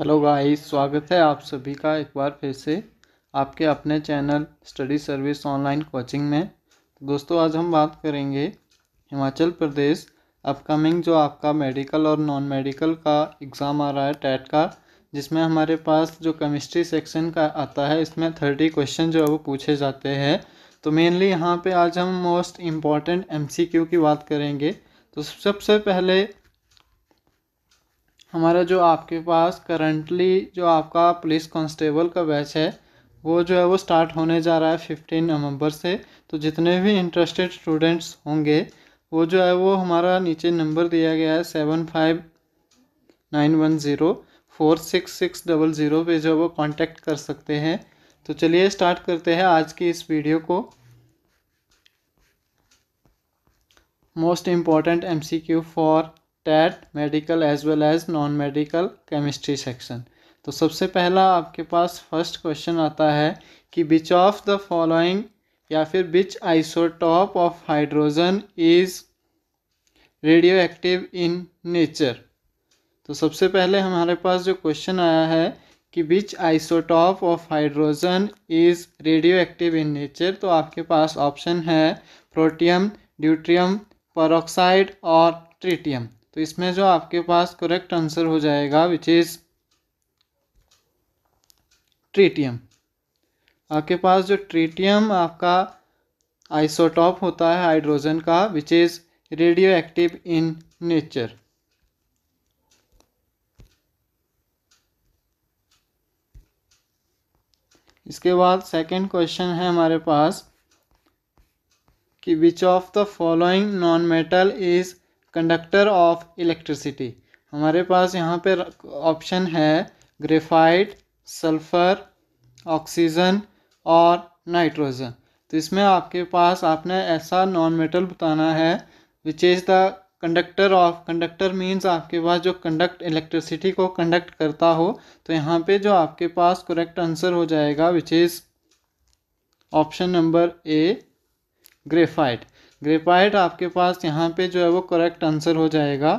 hello guys स्वागत है आप सभी का एक बार फिर से आपके अपने channel study service online coaching में दोस्तों आज हम बात करेंगे हिमाचल प्रदेश अपकमिंग जो आपका मेडिकल और नॉन मेडिकल का एग्ज़ाम आ रहा है टैट का जिसमें हमारे पास जो केमिस्ट्री सेक्शन का आता है इसमें थर्टी क्वेश्चन जो है वो पूछे जाते हैं तो मेनली यहाँ पे आज हम मोस्ट इम्पॉर्टेंट एम की बात करेंगे तो सबसे पहले हमारा जो आपके पास करंटली जो आपका पुलिस कांस्टेबल का बैच है वो जो है वो स्टार्ट होने जा रहा है फिफ्टीन नवंबर से तो जितने भी इंटरेस्टेड स्टूडेंट्स होंगे वो जो है वो हमारा नीचे नंबर दिया गया है seven five nine one zero four six six double zero पर जो है वो कांटेक्ट कर सकते हैं तो चलिए स्टार्ट करते हैं आज की इस वीडियो को most important M for TAT medical as well as non medical chemistry section तो सबसे पहला आपके पास फर्स्ट क्वेश्चन आता है कि बिच ऑफ द फॉलोइंग या फिर which isotope of hydrogen is radioactive in nature तो सबसे पहले हमारे पास जो क्वेश्चन आया है कि which isotope of hydrogen is radioactive in nature तो आपके पास ऑप्शन है प्रोटियम ड्यूट्रियम परोक्साइड और ट्रिटियम तो इसमें जो आपके पास करेक्ट आंसर हो जाएगा विच इज़ ट्रीटियम आपके पास जो ट्रीटियम आपका आइसोटॉप होता है हाइड्रोजन का which is radioactive in nature इसके बाद सेकंड क्वेश्चन है हमारे पास कि which of the following non metal is conductor of electricity हमारे पास यहाँ पे ऑप्शन है ग्रेफाइट सल्फर ऑक्सीजन और नाइट्रोजन तो इसमें आपके पास आपने ऐसा नॉन मेटल बताना है which is the conductor of conductor means आपके पास जो कंडक्ट इलेक्ट्रिसिटी को कंडक्ट करता हो तो यहाँ पे जो आपके पास करेक्ट आंसर हो जाएगा which is option number A graphite graphite आपके पास यहाँ पे जो है वो करेक्ट आंसर हो जाएगा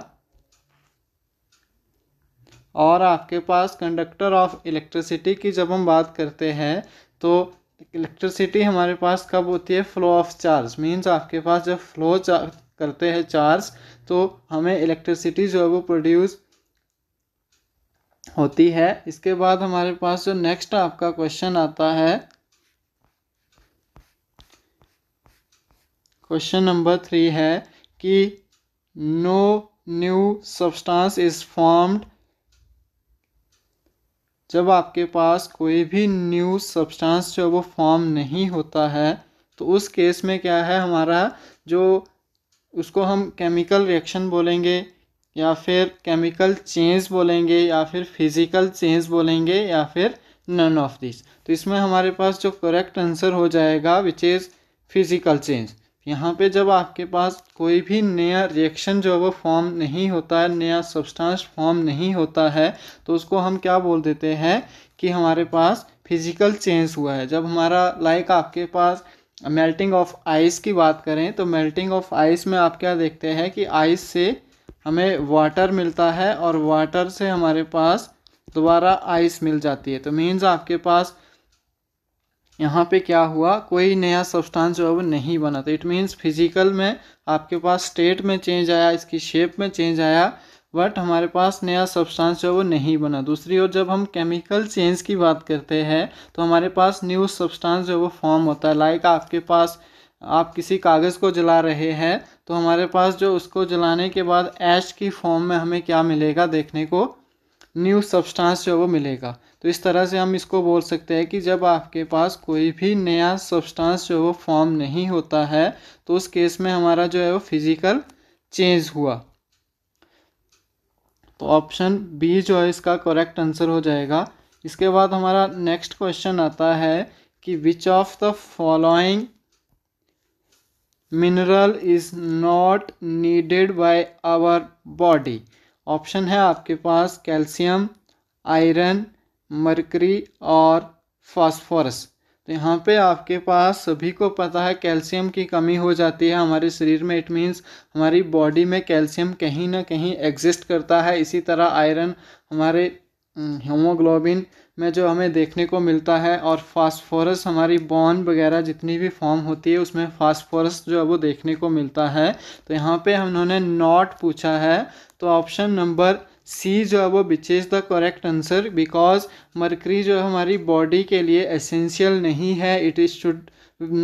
और आपके पास कंडक्टर ऑफ इलेक्ट्रिसिटी की जब हम बात करते हैं तो इलेक्ट्रिसिटी हमारे पास कब होती है फ्लो ऑफ चार्ज मींस आपके पास जब फ्लो करते हैं चार्ज तो हमें इलेक्ट्रिसिटी जो है वो प्रोड्यूस होती है इसके बाद हमारे पास जो नेक्स्ट आपका क्वेश्चन आता है क्वेश्चन नंबर थ्री है कि no new substance is formed जब आपके पास कोई भी न्यू सब्सटेंस जो वो फॉर्म नहीं होता है तो उस केस में क्या है हमारा जो उसको हम केमिकल रिएक्शन बोलेंगे या फिर केमिकल चेंज बोलेंगे या फिर फिज़िकल चेंज बोलेंगे या फिर नन ऑफ दिस तो इसमें हमारे पास जो करेक्ट आंसर हो जाएगा विच इज़ फिज़िकल चेंज यहाँ पे जब आपके पास कोई भी नया रिएक्शन जो है वो फॉर्म नहीं होता है नया सब्सटेंस फॉर्म नहीं होता है तो उसको हम क्या बोल देते हैं कि हमारे पास फिजिकल चेंज हुआ है जब हमारा लाइक आपके पास मेल्टिंग ऑफ आइस की बात करें तो मेल्टिंग ऑफ आइस में आप क्या देखते हैं कि आइस से हमें वाटर मिलता है और वाटर से हमारे पास दोबारा आइस मिल जाती है तो मीन्स आपके पास यहाँ पे क्या हुआ कोई नया सब्सटेंस जो है वो नहीं बना था इट मीन्स फिजिकल में आपके पास स्टेट में चेंज आया इसकी शेप में चेंज आया बट हमारे पास नया सब्सटेंस जो है वो नहीं बना दूसरी ओर जब हम केमिकल चेंज की बात करते हैं तो हमारे पास न्यू सब्सटेंस जो है वो फॉर्म होता है लाइक आपके पास आप किसी कागज़ को जला रहे हैं तो हमारे पास जो उसको जलाने के बाद ऐश की फॉर्म में हमें क्या मिलेगा देखने को न्यू सब्सटेंस जो है वो मिलेगा तो इस तरह से हम इसको बोल सकते हैं कि जब आपके पास कोई भी नया सब्सटेंस जो है वो फॉर्म नहीं होता है तो उस केस में हमारा जो है वो फिजिकल चेंज हुआ तो ऑप्शन बी जो है इसका करेक्ट आंसर हो जाएगा इसके बाद हमारा नेक्स्ट क्वेश्चन आता है कि which of the following mineral is not needed by our body option है आपके पास कैल्शियम आयरन मरकरी और फास्फोरस तो यहाँ पे आपके पास सभी को पता है कैल्शियम की कमी हो जाती है हमारे शरीर में इट मीन्स हमारी बॉडी में कैल्शियम कहीं ना कहीं एग्जिस्ट करता है इसी तरह आयरन हमारे हीमोग्लोबिन में जो हमें देखने को मिलता है और फास्फोरस हमारी बॉन वगैरह जितनी भी फॉर्म होती है उसमें फास्फोरस जो है वो देखने को मिलता है तो यहाँ पे उन्होंने नॉट पूछा है तो ऑप्शन नंबर सी जो है वो which is the correct answer because mercury जो हमारी बॉडी के लिए एसेंशियल नहीं है it is should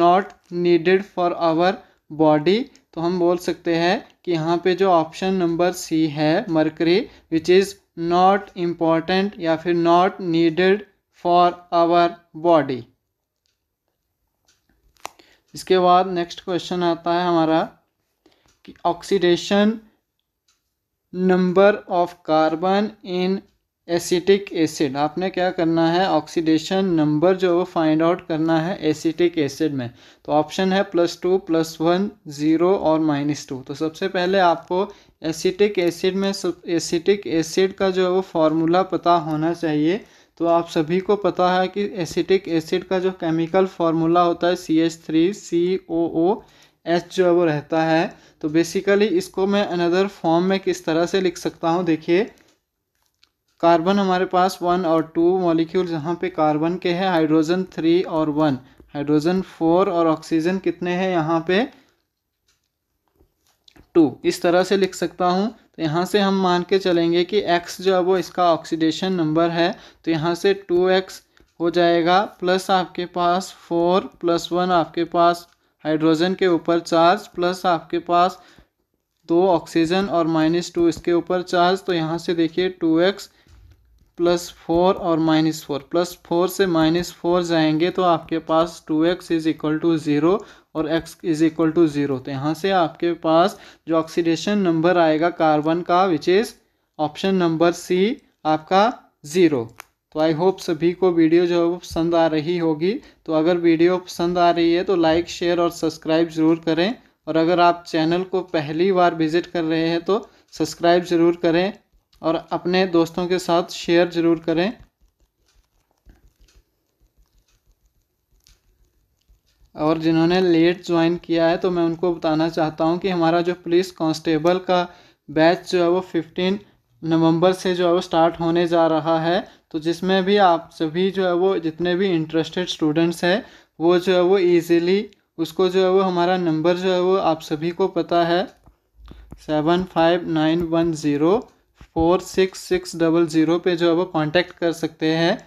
not needed for our body तो हम बोल सकते हैं कि यहाँ पे जो ऑप्शन नंबर सी है mercury which is not important या फिर not needed for our body इसके बाद नेक्स्ट क्वेश्चन आता है हमारा कि oxidation number of carbon in acetic acid आपने क्या करना है ऑक्सीडेशन नंबर जो वो फाइंड आउट करना है एसिटिक एसिड में तो ऑप्शन है plus two plus one zero और माइनस टू तो सबसे पहले आपको एसिटिक एसिड में सब एसिटिक एसिड का जो है वो फार्मूला पता होना चाहिए तो आप सभी को पता है कि एसिटिक एसिड का जो केमिकल फार्मूला होता है C H three C O O H जो है वो रहता है तो बेसिकली इसको मैं अनदर फॉर्म में किस तरह से लिख सकता हूँ देखिए कार्बन हमारे पास वन और टू मॉलिक्यूल जहाँ पे कार्बन के हैं हाइड्रोजन थ्री और वन हाइड्रोजन फोर और ऑक्सीजन कितने हैं यहाँ पे टू इस तरह से लिख सकता हूँ तो यहाँ से हम मान के चलेंगे कि x जो है वो इसका ऑक्सीडेशन नंबर है तो यहाँ से एक्स हो जाएगा प्लस आपके पास फोर प्लस वन आपके पास हाइड्रोजन के ऊपर चार्ज प्लस आपके पास दो ऑक्सीजन और माइनस टू इसके ऊपर चार्ज तो यहाँ से देखिए टू एक्स प्लस फोर और माइनस फोर प्लस फोर से माइनस फोर जाएंगे तो आपके पास two x is equal to zero और x is equal to zero तो यहाँ से आपके पास जो ऑक्सीडेशन नंबर आएगा कार्बन का which is option number C आपका ज़ीरो तो आई होप सभी को वीडियो जो है वो पसंद आ रही होगी तो अगर वीडियो पसंद आ रही है तो लाइक शेयर और सब्सक्राइब ज़रूर करें और अगर आप चैनल को पहली बार विज़िट कर रहे हैं तो सब्सक्राइब ज़रूर करें और अपने दोस्तों के साथ शेयर ज़रूर करें और जिन्होंने लेट ज्वाइन किया है तो मैं उनको बताना चाहता हूँ कि हमारा जो पुलिस कांस्टेबल का बैच जो है वो फिफ्टीन नवंबर से जो है वो स्टार्ट होने जा रहा है तो जिसमें भी आप सभी जो है वो जितने भी इंटरेस्टेड स्टूडेंट्स हैं वो जो है वो ईज़िली उसको जो है वो हमारा नंबर जो है वो आप सभी को पता है seven five nine one zero four six six double zero पर जो है वो कॉन्टेक्ट कर सकते हैं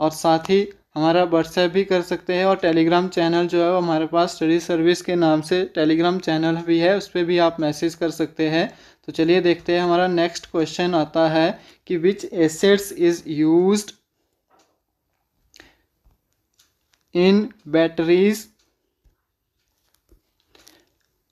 और साथ ही हमारा व्हाट्सएप भी कर सकते हैं और टेलीग्राम चैनल जो है वो हमारे पास स्टडी सर्विस के नाम से टेलीग्राम चैनल भी है उस पर भी आप मैसेज कर सकते हैं तो चलिए देखते हैं हमारा नेक्स्ट क्वेश्चन आता है कि which acids is used in batteries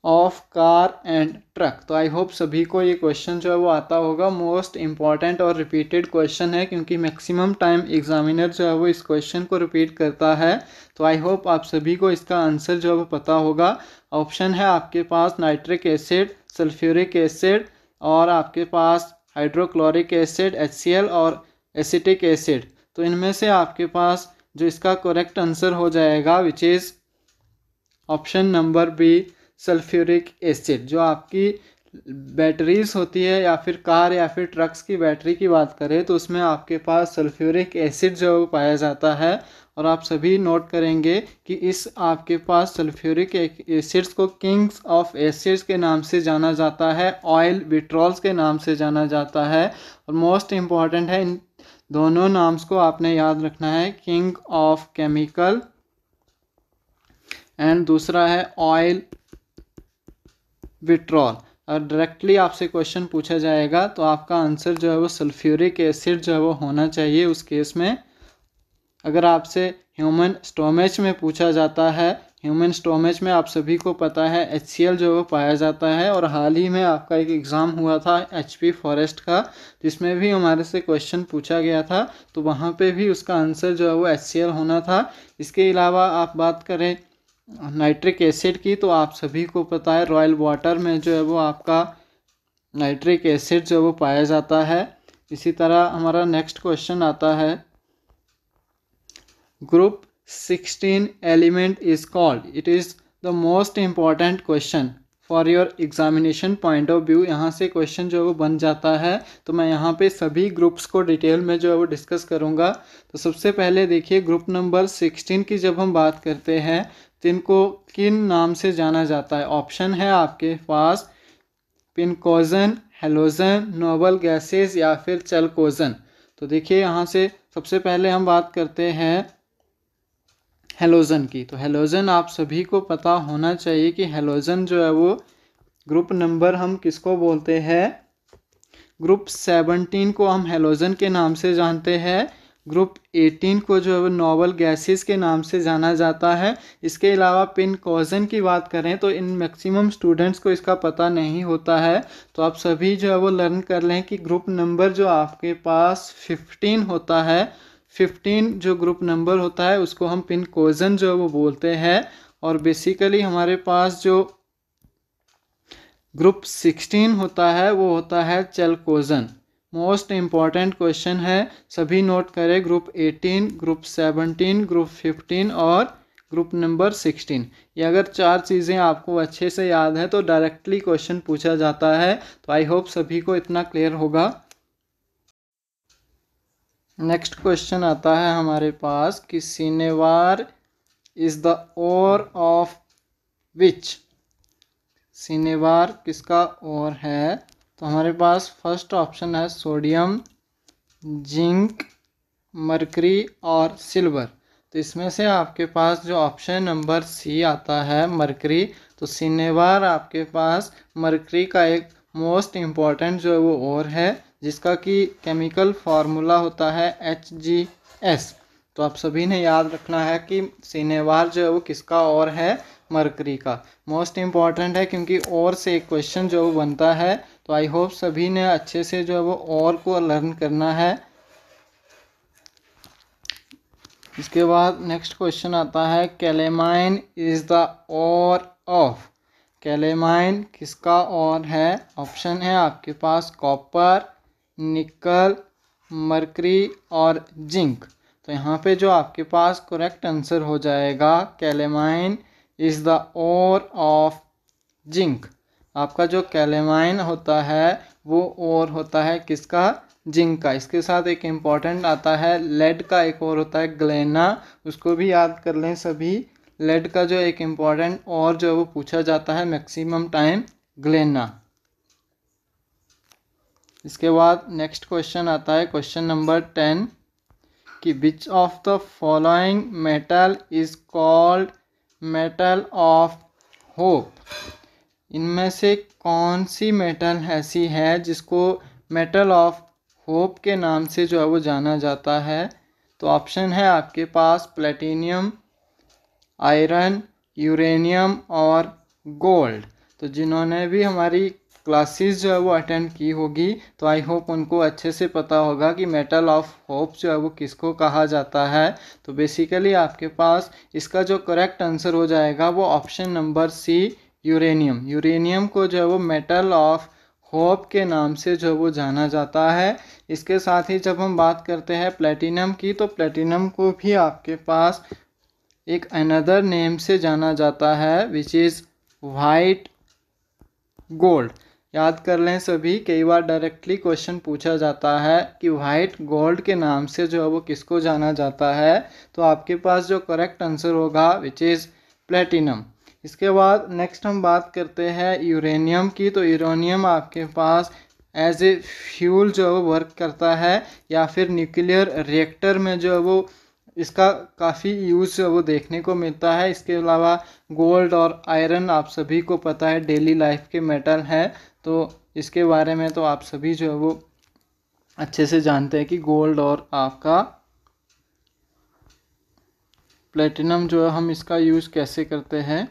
of car and truck तो आई होप सभी को ये क्वेश्चन जो है वो आता होगा मोस्ट इम्पॉर्टेंट और रिपीटेड क्वेश्चन है क्योंकि मैक्सिमम टाइम एग्जामिनर जो है वो इस क्वेश्चन को रिपीट करता है तो आई होप आप सभी को इसका आंसर जो है वो पता होगा ऑप्शन है आपके पास नाइट्रिक एसिड सल्फ्यूरिक एसिड और आपके पास हाइड्रोक्लोरिक एसिड एच और एसिटिक एसिड तो इनमें से आपके पास जो इसका करेक्ट आंसर हो जाएगा which is option number B sulphuric acid जो आपकी बैटरीज होती है या फिर कार या फिर ट्रक्स की बैटरी की बात करें तो उसमें आपके पास सल्फ्यूरिक एसिड जो पाया जाता है और आप सभी नोट करेंगे कि इस आपके पास सल्फ्यूरिक एसिड्स को किंग्स ऑफ एसिड्स के नाम से जाना जाता है ऑयल विट्रॉल्स के नाम से जाना जाता है और मोस्ट इम्पॉर्टेंट है इन दोनों नाम्स को आपने याद रखना है किंग ऑफ केमिकल एंड दूसरा है ऑयल विट्रॉल अगर डायरेक्टली आपसे क्वेश्चन पूछा जाएगा तो आपका आंसर जो है वो सल्फ्यूरिक एसिड जो है वो होना चाहिए उस केस में अगर आपसे ह्यूमन स्टोमेज में पूछा जाता है ह्यूमन स्टोमेज में आप सभी को पता है एच जो है वो पाया जाता है और हाल ही में आपका एक एग्ज़ाम हुआ था एच फॉरेस्ट का जिसमें भी हमारे से क्वेश्चन पूछा गया था तो वहाँ पर भी उसका आंसर जो है वो एच होना था इसके अलावा आप बात करें नाइट्रिक एसिड की तो आप सभी को पता है रॉयल वाटर में जो है वो आपका नाइट्रिक एसिड जो है वो पाया जाता है इसी तरह हमारा नेक्स्ट क्वेश्चन आता है group sixteen element is called it is the most important question for your examination point of view यहाँ से क्वेश्चन जो है वो बन जाता है तो मैं यहाँ पे सभी ग्रुप्स को डिटेल में जो है वो डिस्कस करूँगा तो सबसे पहले देखिए ग्रुप नंबर सिक्सटीन की जब हम बात करते हैं जिनको किन नाम से जाना जाता है ऑप्शन है आपके पास पिनकोजन हेलोजन नोबल गैसेस या फिर चलकोजन तो देखिए यहाँ से सबसे पहले हम बात करते हैं हेलोजन की तो हेलोजन आप सभी को पता होना चाहिए कि हेलोजन जो है वो ग्रुप नंबर हम किसको बोलते हैं ग्रुप सेवनटीन को हम हेलोजन के नाम से जानते हैं ग्रुप 18 को जो है वो नॉवल गैसेस के नाम से जाना जाता है इसके अलावा पिन कॉजन की बात करें तो इन मैक्सिमम स्टूडेंट्स को इसका पता नहीं होता है तो आप सभी जो है वो लर्न कर लें कि ग्रुप नंबर जो आपके पास 15 होता है 15 जो ग्रुप नंबर होता है उसको हम पिन कॉजन जो है वो बोलते हैं और बेसिकली हमारे पास जो ग्रुप सिक्सटीन होता है वो होता है चलकोजन मोस्ट इम्पॉर्टेंट क्वेश्चन है सभी नोट करें ग्रुप 18 ग्रुप 17 ग्रुप 15 और ग्रुप नंबर 16 ये अगर चार चीज़ें आपको अच्छे से याद हैं तो डायरेक्टली क्वेश्चन पूछा जाता है तो आई होप सभी को इतना क्लियर होगा नेक्स्ट क्वेश्चन आता है हमारे पास कि cinnabar is the ore of which cinnabar किसका ओर है तो हमारे पास फर्स्ट ऑप्शन है सोडियम जिंक मरकरी और सिल्वर तो इसमें से आपके पास जो ऑप्शन नंबर सी आता है मरकरी तो सिनेवार आपके पास मरकरी का एक मोस्ट इम्पॉर्टेंट जो है वो और है जिसका कि केमिकल फार्मूला होता है एच जी एस तो आप सभी ने याद रखना है कि सिनेवार जो है वो किसका और है मरकरी का मोस्ट इम्पॉर्टेंट है क्योंकि और से एक क्वेश्चन जो बनता है तो आई होप सभी ने अच्छे से जो है वो और को लर्न करना है इसके बाद नेक्स्ट क्वेश्चन आता है calamine is the ore of calamine किसका और है ऑप्शन है आपके पास कॉपर निकल मरकरी और जिंक तो यहाँ पे जो आपके पास करेक्ट आंसर हो जाएगा calamine is the ore of zinc आपका जो कैलेमाइन होता है वो और होता है किसका जिंक का इसके साथ एक इम्पॉर्टेंट आता है लेड का एक और होता है ग्लेना उसको भी याद कर लें सभी लेड का जो एक इम्पॉर्टेंट और जो है वो पूछा जाता है मैक्सिमम टाइम ग्लेना इसके बाद नेक्स्ट क्वेश्चन आता है क्वेश्चन नंबर टेन कि which of the following metal is called metal of hope इनमें से कौन सी मेटल ऐसी है जिसको मेटल ऑफ होप के नाम से जो है वो जाना जाता है तो ऑप्शन है आपके पास प्लेटिनियम आयरन यूरेनियम और गोल्ड तो जिन्होंने भी हमारी क्लासेस जो है वो अटेंड की होगी तो आई होप उनको अच्छे से पता होगा कि मेटल ऑफ होप जो है वो किसको कहा जाता है तो बेसिकली आपके पास इसका जो करेक्ट आंसर हो जाएगा वो option number C uranium uranium को जो है वो मेटल ऑफ होप के नाम से जो वो जाना जाता है इसके साथ ही जब हम बात करते हैं प्लेटिनम की तो प्लेटिनम को भी आपके पास एक अनदर नेम से जाना जाता है विच इज़ वाइट गोल्ड याद कर लें सभी कई बार डायरेक्टली क्वेश्चन पूछा जाता है कि वाइट गोल्ड के नाम से जो है वो किसको जाना जाता है तो आपके पास जो करेक्ट आंसर होगा विच इज़ प्लेटिनम इसके बाद नेक्स्ट हम बात करते हैं यूरेनियम की तो यूरेनियम आपके पास एज ए फ्यूल जो है वो वर्क करता है या फिर न्यूक्लियर रिएक्टर में जो है वो इसका काफ़ी यूज़ जो वो देखने को मिलता है इसके अलावा गोल्ड और आयरन आप सभी को पता है डेली लाइफ के मेटल हैं तो इसके बारे में तो आप सभी जो है वो अच्छे से जानते हैं कि गोल्ड और आपका प्लेटिनम जो है हम इसका यूज़ कैसे करते हैं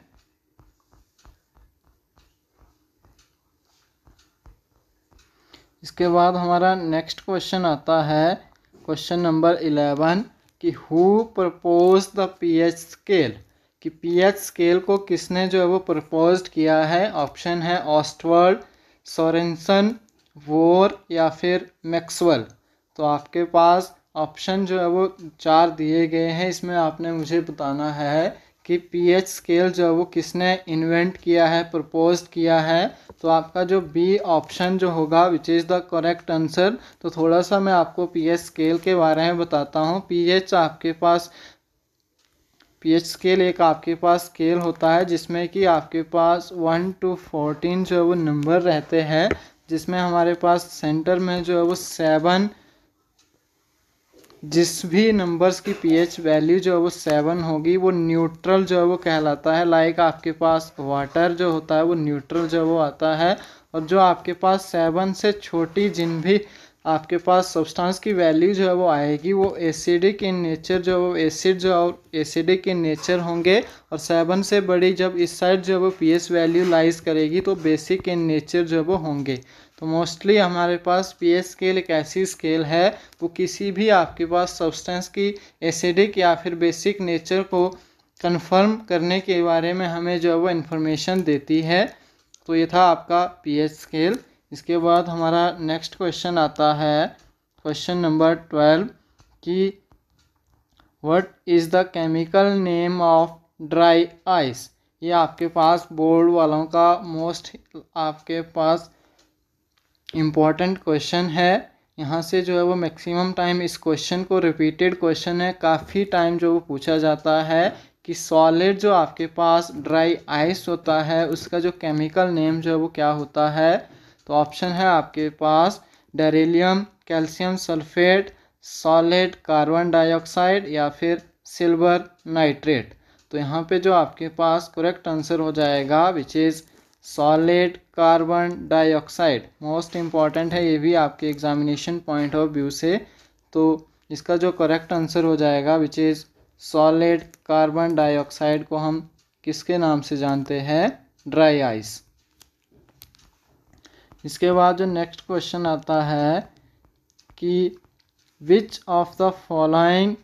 इसके बाद हमारा नेक्स्ट क्वेश्चन आता है क्वेश्चन नंबर इलेवन कि who propose the pH scale कि पीएच स्केल को किसने जो है वो प्रपोज किया है ऑप्शन है ऑस्टवर्ड सोरेंसन वोर या फिर मैक्सवेल तो आपके पास ऑप्शन जो है वो चार दिए गए हैं इसमें आपने मुझे बताना है कि पीएच स्केल जो है वो किसने इन्वेंट किया है प्रपोज किया है तो आपका जो बी ऑप्शन जो होगा which is the correct answer तो थोड़ा सा मैं आपको पीएच स्केल के बारे में बताता हूँ पीएच आपके पास पीएच स्केल एक आपके पास स्केल होता है जिसमें कि आपके पास वन टू फोर्टीन जो है वो नंबर रहते हैं जिसमें हमारे पास सेंटर में जो है वो सेवन जिस भी नंबर्स की पीएच वैल्यू जो है वो सेवन होगी वो न्यूट्रल जो है वो कहलाता है लाइक आपके पास वाटर जो होता है वो न्यूट्रल जो है वो आता है और जो आपके पास सेवन से छोटी जिन भी आपके पास सब्सटेंस की वैल्यू जो है वो आएगी वो एसिडिक इन नेचर जो वो एसिड जो और एसिडिक इन नेचर होंगे और सेवन से बड़ी जब इस साइड जो है वो पीएच वैल्यू लाइज करेगी तो बेसिक इन नेचर जो है वो होंगे तो मोस्टली हमारे पास पी एस स्केल एक ऐसी स्केल है वो किसी भी आपके पास सब्सटेंस की एसिडिक या फिर बेसिक नेचर को कंफर्म करने के बारे में हमें जो है वो इन्फॉर्मेशन देती है तो ये था आपका एच स्केल इसके बाद हमारा नेक्स्ट क्वेश्चन आता है क्वेश्चन नंबर ट्वेल्व कि what is the chemical name of dry ice ये आपके पास बोर्ड वालों का मोस्ट आपके पास इम्पॉर्टेंट क्वेश्चन है यहाँ से जो है वो मैक्सिमम टाइम इस क्वेश्चन को रिपीटेड क्वेश्चन है काफ़ी टाइम जो वो पूछा जाता है कि सॉलिड जो आपके पास ड्राई आइस होता है उसका जो केमिकल नेम जो है वो क्या होता है तो ऑप्शन है आपके पास डेरेलियम calcium sulphate solid carbon dioxide या फिर सिल्वर नाइट्रेट तो यहाँ पे जो आपके पास करेक्ट आंसर हो जाएगा which is solid carbon dioxide most important है ये भी आपके एग्जामिनेशन पॉइंट ऑफ व्यू से तो इसका जो करेक्ट आंसर हो जाएगा which is solid carbon dioxide को हम किसके नाम से जानते हैं ड्राई आइस इसके बाद जो नेक्स्ट क्वेश्चन आता है कि which of the following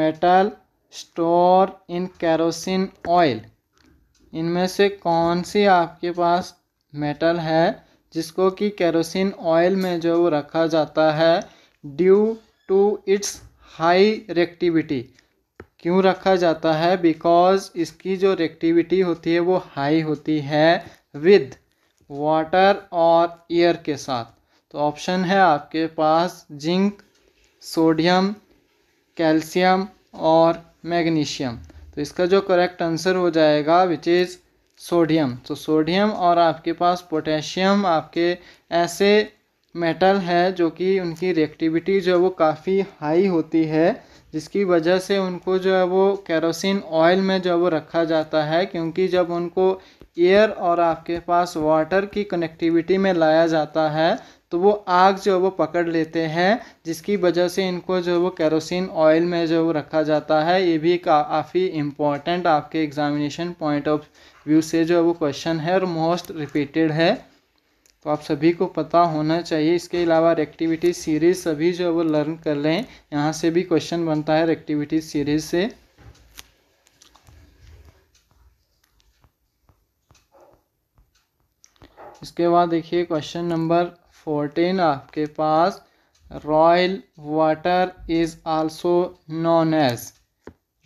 metal store in kerosene oil इनमें से कौन सी आपके पास मेटल है जिसको कि केरोसिन ऑयल में जो रखा जाता है due to its high reactivity क्यों रखा जाता है बिकॉज इसकी जो रेक्टिविटी होती है वो हाई होती है विद वाटर और एयर के साथ तो ऑप्शन है आपके पास जिंक सोडियम कैल्शियम और मैग्नीशियम तो इसका जो करेक्ट आंसर हो जाएगा विच इज़ सोडियम तो सोडियम और आपके पास पोटेशियम आपके ऐसे मेटल है जो कि उनकी रिएक्टिविटी जो है वो काफ़ी हाई होती है जिसकी वजह से उनको जो है वो केरोसिन ऑयल में जो है वो रखा जाता है क्योंकि जब उनको एयर और आपके पास वाटर की कनेक्टिविटी में लाया जाता है तो वो आग जो है वो पकड़ लेते हैं जिसकी वजह से इनको जो है वो कैरोसिन ऑयल में जो वो रखा जाता है ये भी काफ़ी इम्पॉर्टेंट आपके एग्जामिनेशन पॉइंट ऑफ व्यू से जो है वो क्वेश्चन है और मोस्ट रिपीटेड है तो आप सभी को पता होना चाहिए इसके अलावा रेक्टिविटी सीरीज सभी जो है वो लर्न कर लें यहाँ से भी क्वेश्चन बनता है रेक्टिविटी सीरीज से इसके बाद देखिए क्वेश्चन नंबर फोर्टीन आपके पास royal water is also known as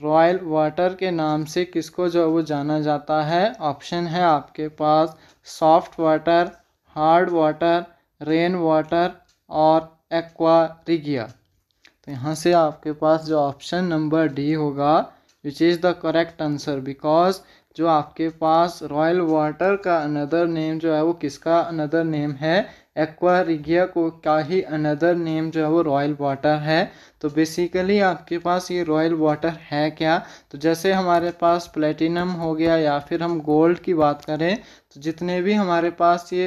royal water के नाम से किसको जो वो जाना जाता है ऑप्शन है आपके पास soft water hard water rain water और एक्वा रिगिया तो यहाँ से आपके पास जो ऑप्शन नंबर डी होगा which is the correct answer because जो आपके पास रॉयल वाटर का अनदर नेम जो है वो किसका अनदर नेम है एक्वा रिगिया को का ही अनदर नेम जो है वो रॉयल वाटर है तो बेसिकली आपके पास ये रॉयल वाटर है क्या तो जैसे हमारे पास प्लेटिनम हो गया या फिर हम गोल्ड की बात करें तो जितने भी हमारे पास ये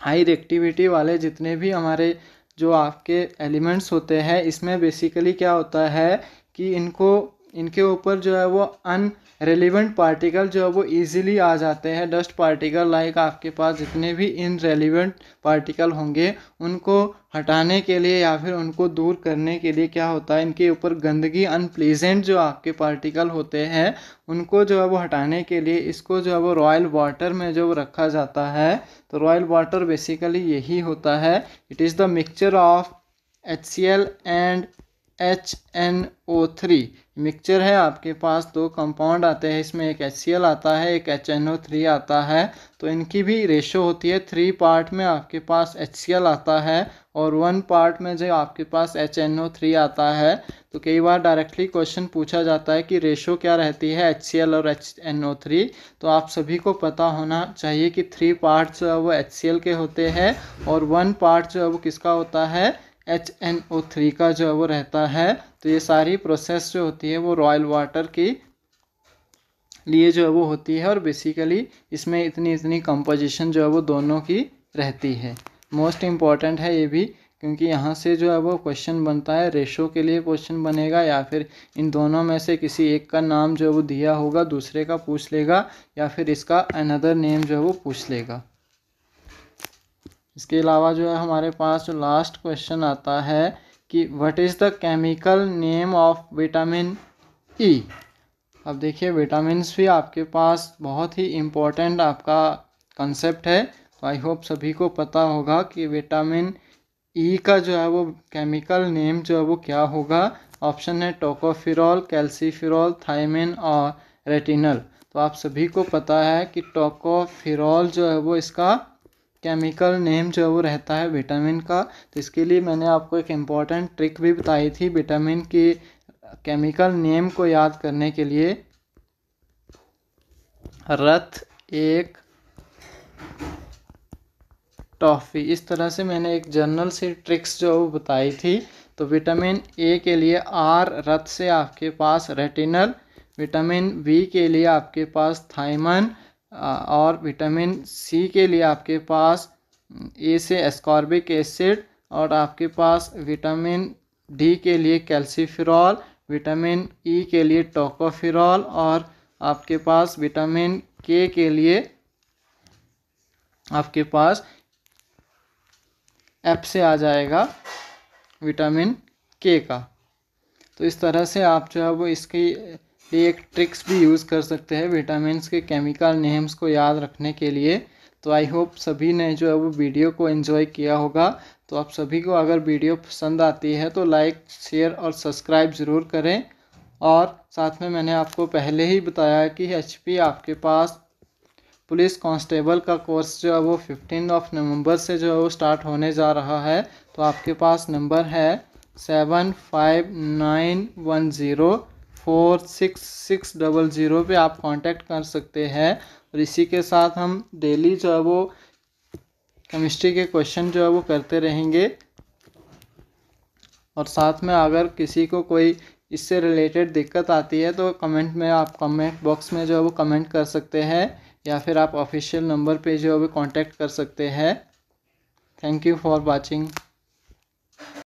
हाई रेक्टिविटी वाले जितने भी हमारे जो आपके एलिमेंट्स होते हैं इसमें बेसिकली क्या होता है कि इनको इनके ऊपर जो है वो अन रेलिवेंट पार्टिकल जो है वो ईज़िली आ जाते हैं डस्ट पार्टिकल लाइक आपके पास जितने भी इन रेलिवेंट पार्टिकल होंगे उनको हटाने के लिए या फिर उनको दूर करने के लिए क्या होता है इनके ऊपर गंदगी अनप्लीजेंट जो आपके पार्टिकल होते हैं उनको जो है वो हटाने के लिए इसको जो है वो रॉयल वाटर में जो रखा जाता है तो रॉयल वाटर बेसिकली यही होता है it is the mixture of H C L and H N O three mixture है आपके पास दो कंपाउंड आते हैं इसमें एक एच सी एल आता है एक एच एन ओ थ्री आता है तो इनकी भी रेशो होती है थ्री पार्ट में आपके पास एच सी एल आता है और वन पार्ट में जो आपके पास एच एन ओ थ्री आता है तो कई बार डायरेक्टली क्वेश्चन पूछा जाता है कि रेशो क्या रहती है एच सी एल और एच एन ओ थ्री तो आप सभी को पता होना चाहिए कि थ्री पार्ट जो है वो एच सी एल के होते हैं और वन पार्ट जो है वो किसका होता है एच एन ओ थ्री का जो है वो रहता है तो ये सारी प्रोसेस जो होती है वो रॉयल वाटर की लिए जो है वो होती है और बेसिकली इसमें इतनी इतनी कंपोजिशन जो है वो दोनों की रहती है मोस्ट इम्पॉर्टेंट है ये भी क्योंकि यहाँ से जो है वो क्वेश्चन बनता है रेशो के लिए क्वेश्चन बनेगा या फिर इन दोनों में से किसी एक का नाम जो है वो दिया होगा दूसरे का पूछ लेगा या फिर इसका अनदर नेम जो है वो पूछ लेगा इसके अलावा जो है हमारे पास जो लास्ट क्वेश्चन आता है कि what is the chemical name of vitamin E अब देखिए विटामिन भी आपके पास बहुत ही इम्पोर्टेंट आपका कंसेप्ट है तो आई होप सभी को पता होगा कि विटामिन ई e का जो है वो केमिकल नेम जो है वो क्या होगा ऑप्शन है टोकोफिरॉल कैल्सीफिरॉल थाइमिन और रेटिनल तो आप सभी को पता है कि टोकोफिरॉल जो है वो इसका केमिकल नेम जो है वो रहता है विटामिन का तो इसके लिए मैंने आपको एक इम्पॉर्टेंट ट्रिक भी बताई थी विटामिन की केमिकल नेम को याद करने के लिए रथ एक टॉफ़ी इस तरह से मैंने एक जर्नल सी ट्रिक्स जो वो बताई थी तो विटामिन ए के लिए आर रथ से आपके पास रेटिनल विटामिन बी के लिए आपके पास थाइमन और विटामिन सी के लिए आपके पास ए से एस्कॉर्बिक एसिड और आपके पास विटामिन डी के लिए कैल्सीफिरॉल विटामिन ई e के लिए टोकोफिरॉल और आपके पास विटामिन के के लिए आपके पास एप से आ जाएगा विटामिन के का तो इस तरह से आप जो है वो इसकी लिए एक ट्रिक्स भी यूज़ कर सकते हैं विटामिन के केमिकल नेम्स को याद रखने के लिए तो आई होप सभी ने जो है वो वीडियो को एंजॉय किया होगा तो आप सभी को अगर वीडियो पसंद आती है तो लाइक शेयर और सब्सक्राइब ज़रूर करें और साथ में मैंने आपको पहले ही बताया कि एच आपके पास पुलिस कांस्टेबल का कोर्स जो है वो फिफ्टीन ऑफ नवंबर से जो है वो स्टार्ट होने जा रहा है तो आपके पास नंबर है seven five nine one zero four six six double zero पर आप कांटेक्ट कर सकते हैं और इसी के साथ हम डेली जो है वो केमिस्ट्री के क्वेश्चन जो है वो करते रहेंगे और साथ में अगर किसी को कोई इससे रिलेटेड दिक्कत आती है तो कमेंट में आप कमेंट बॉक्स में जो है वो कमेंट कर सकते हैं या फिर आप ऑफिशियल नंबर पे जो है वो कॉन्टैक्ट कर सकते हैं थैंक यू फॉर वॉचिंग